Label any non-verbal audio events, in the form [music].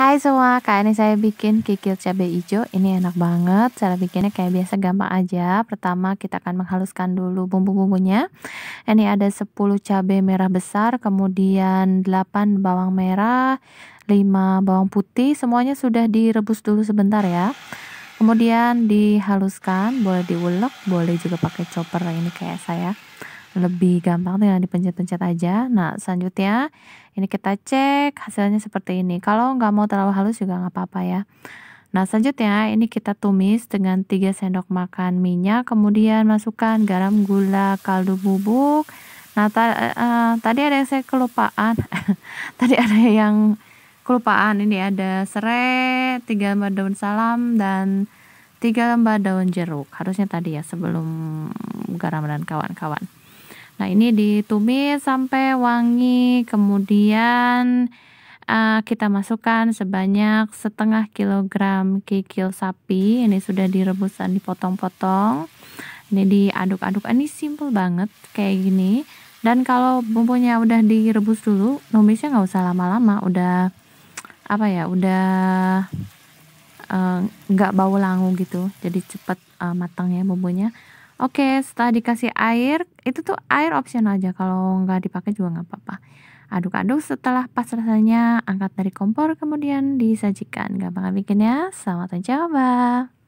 Hai semua, kali ini saya bikin kikil cabai hijau. Ini enak banget. Cara bikinnya kayak biasa gampang aja. Pertama kita akan menghaluskan dulu bumbu-bumbunya. Ini ada 10 cabe merah besar, kemudian 8 bawang merah, 5 bawang putih. Semuanya sudah direbus dulu sebentar ya. Kemudian dihaluskan, boleh diulek, boleh juga pakai chopper ini kayak saya lebih gampang tinggal dipencet-pencet aja. Nah selanjutnya ini kita cek hasilnya seperti ini. Kalau nggak mau terlalu halus juga nggak apa-apa ya. Nah selanjutnya ini kita tumis dengan 3 sendok makan minyak. Kemudian masukkan garam, gula, kaldu bubuk. Nah ta uh, tadi ada yang saya kelupaan. [laughs] tadi ada yang kelupaan. Ini ada serai, 3 lembar daun salam dan tiga lembar daun jeruk harusnya tadi ya sebelum garam dan kawan-kawan Nah, ini ditumis sampai wangi, kemudian uh, kita masukkan sebanyak setengah kilogram kikil sapi. Ini sudah direbus dan dipotong-potong. Ini diaduk-aduk. Ini simple banget kayak gini. Dan kalau bumbunya udah direbus dulu, numisnya nggak usah lama-lama. Udah apa ya? Udah eh, nggak uh, bau langu gitu. Jadi cepet uh, matangnya bumbunya. Oke, setelah dikasih air, itu tuh air opsional aja. Kalau nggak dipakai juga nggak apa-apa. Aduk-aduk setelah pas rasanya, angkat dari kompor kemudian disajikan. Gampang bikin ya. Selamat mencoba.